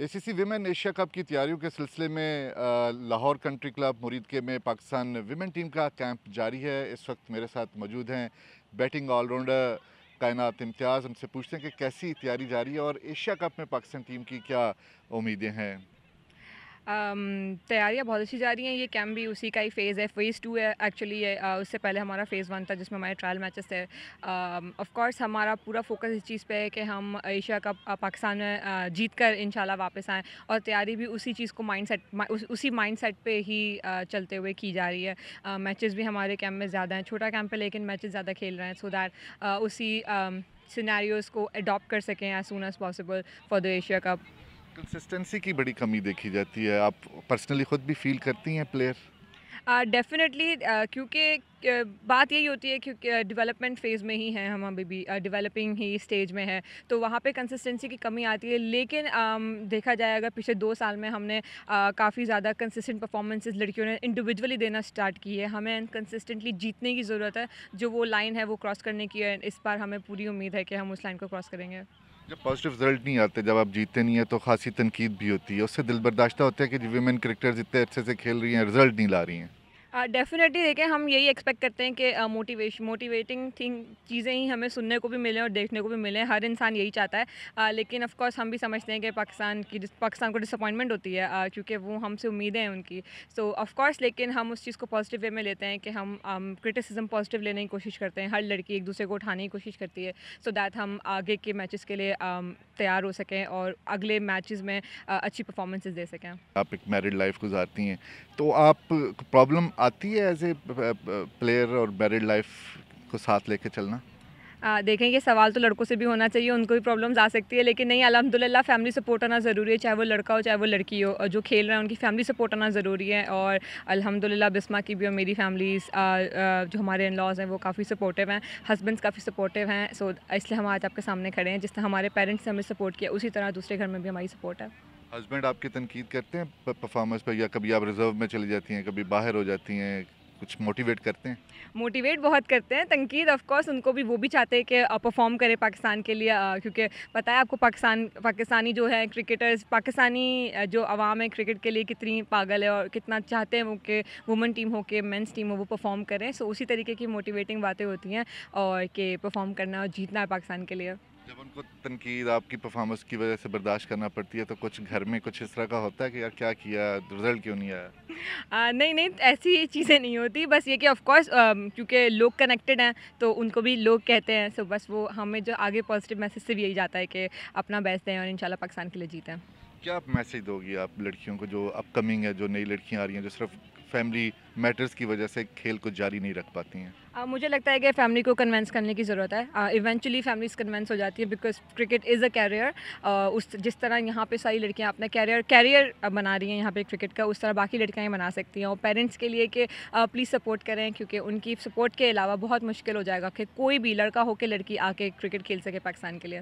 ACC women Asia cup की तैयारियों के सिलसिले में लाहौर कंट्री क्लब के में पाकिस्तान विमेन टीम का कैंप जारी है इस वक्त मेरे साथ मौजूद हैं बैटिंग ऑलराउंडर कायनात इम्तियाज़ उनसे पूछते हैं कि कैसी तैयारी जारी है और एशिया कप में पाकिस्तान टीम की क्या उम्मीदें हैं तैयारियाँ बहुत अच्छी जा रही हैं ये कैम्प भी उसी का ही फ़ेज़ है फ़ेज़ टू है एक्चुअली ये उससे पहले हमारा फ़ेज़ वन था जिसमें हमारे ट्रायल मैचेस थे ऑफकोर्स हमारा पूरा फोकस इस चीज़ पे है कि हम एशिया कप पाकिस्तान में जीत कर इन वापस आएँ और तैयारी भी उसी चीज़ को माइंड सेट उसी माइंड सेट पर ही चलते हुए की जा रही है मैचेज़ भी हमारे कैम्प में ज़्यादा हैं छोटा कैम्प है लेकिन मैचेज़ ज़्यादा खेल रहे हैं सो दैट उसी सीनारी को अडॉप्ट कर सकें as soon as possible for the Asia cup consistency की बड़ी कमी देखी जाती है आप पर्सनली खुद भी फील करती हैं प्लेयर डेफिनेटली uh, uh, क्योंकि बात यही होती है क्योंकि डेवलपमेंट फेज़ में ही हैं हम अभी भी डेवलपिंग ही स्टेज में है तो वहाँ पे कंसिस्टेंसी की कमी आती है लेकिन um, देखा जाए अगर पिछले दो साल में हमने काफ़ी ज़्यादा कंसिस्टेंट परफॉर्मेंसेज लड़कियों ने इंडिविजुअली देना स्टार्ट की है हमें कंसिस्टेंटली जीतने की ज़रूरत है जो वो लाइन है वो क्रॉस करने की है इस बार हमें पूरी उम्मीद है कि हम उस लाइन को क्रॉस करेंगे जब पॉजिटिव रिजल्ट नहीं आते जब आप जीतते नहीं है तो खासी तनकीद भी होती है उससे दिल बर्दाश्त होता है कि जी वेमेन क्रिकेटर्स इतने अच्छे से खेल रही हैं रिजल्ट नहीं ला रही हैं डेफिनेटली देखें हम यही एक्सपेक्ट करते हैं कि मोटिवेश मोटिवेटिंग थिंग चीज़ें ही हमें सुनने को भी मिलें और देखने को भी मिलें हर इंसान यही चाहता है आ, लेकिन ऑफ कोर्स हम भी समझते हैं कि पाकिस्तान की पाकिस्तान को डिसअपॉइंटमेंट होती है क्योंकि वो हमसे उम्मीदें हैं उनकी सो so, ऑफ कोर्स लेकिन हम उस चीज़ को पॉजिटिव वे में लेते हैं कि हम क्रिटिसिज्म पॉजिटिव लेने की कोशिश करते हैं हर लड़की एक दूसरे को उठाने की कोशिश करती है सो so दैट हम आगे के मैच के लिए तैयार हो सकें और अगले मैच में अच्छी परफॉर्मेंसेज दे सकें आप एक मैरिड लाइफ गुजारती हैं तो आप प्रॉब्लम आती है एज ए प्लेयर और मैरिड लाइफ को साथ लेके चलना आ, देखें ये सवाल तो लड़कों से भी होना चाहिए उनको भी प्रॉब्लम्स आ सकती है लेकिन नहीं अलहमदिल्ला फैमिली सपोर्ट आना ज़रूरी है चाहे वो लड़का हो चाहे वो लड़की हो और जो खेल रहे हैं उनकी फैमिली सपोर्ट आना ज़रूरी है और अलहमदिल्ला बिस्मा की भी और मेरी फैमिली जो हमारे इन लॉज हैं वो काफ़ी सपोर्टिव हैं हस्बैंड काफ़ी सपोर्टिव हैं सो इसलिए हम आज आपके सामने खड़े हैं जिस तरह हमारे पेरेंट्स ने हमें सपोर्ट किया उसी तरह दूसरे घर में भी हमारी सपोर्ट है हस्बैंड आपकी तनकीद करते हैं परफॉर्मेंस पर या कभी आप रिजर्व में चली जाती हैं कभी बाहर हो जाती हैं कुछ मोटिवेट करते हैं मोटिवेट बहुत करते हैं तनकीद ऑफ कोर्स उनको भी वो भी चाहते हैं कि परफॉर्म करें पाकिस्तान के लिए क्योंकि पता है आपको पाकिस्तान पाकिस्तानी जो है क्रिकेटर्स पाकिस्तानी जो आवाम है क्रिकेट के लिए कितनी पागल है और कितना चाहते हैं वो कि वुमेन टीम हो के मेंस टीम हो वो परफॉर्म करें सो उसी तरीके की मोटिवेटिंग बातें होती हैं और कि परफॉर्म करना और जीतना है पाकिस्तान के लिए जब उनको तनकीद आपकी परफॉर्मेंस की वजह से बर्दाश्त करना पड़ती है तो कुछ घर में कुछ इस तरह का होता है कि यार क्या किया रिजल्ट क्यों नहीं आया नहीं नहीं ऐसी चीज़ें नहीं होती बस ये कि ऑफकोर्स क्योंकि लोग कनेक्टेड हैं तो उनको भी लोग कहते हैं सो बस वो हमें जो आगे पॉजिटिव मैसेज से भी यही जाता है कि अपना बेस्ट दें और इन पाकिस्तान के लिए जीतें क्या आप मैसेज दोगी आप लड़कियों को जो अपकमिंग है जो नई लड़कियाँ आ रही हैं जो सिर्फ फैमिली मैटर्स की वजह से खेल को जारी नहीं रख पाती हैं आ, मुझे लगता है कि फैमिली को कन्वेंस करने की ज़रूरत है इवेंचुअली फैमिलीज कन्वेंस हो जाती है because cricket is a career उस जिस तरह यहाँ पे सारी लड़कियाँ अपना कैरियर कैरियर बना रही हैं यहाँ पे क्रिकेट का उस तरह बाकी लड़कियाँ बना सकती हैं और पेरेंट्स के लिए कि प्लीज़ सपोर्ट करें क्योंकि उनकी सपोर्ट के अलावा बहुत मुश्किल हो जाएगा कि कोई भी लड़का हो के लड़की आके क्रिकेट खेल सके पाकिस्तान के लिए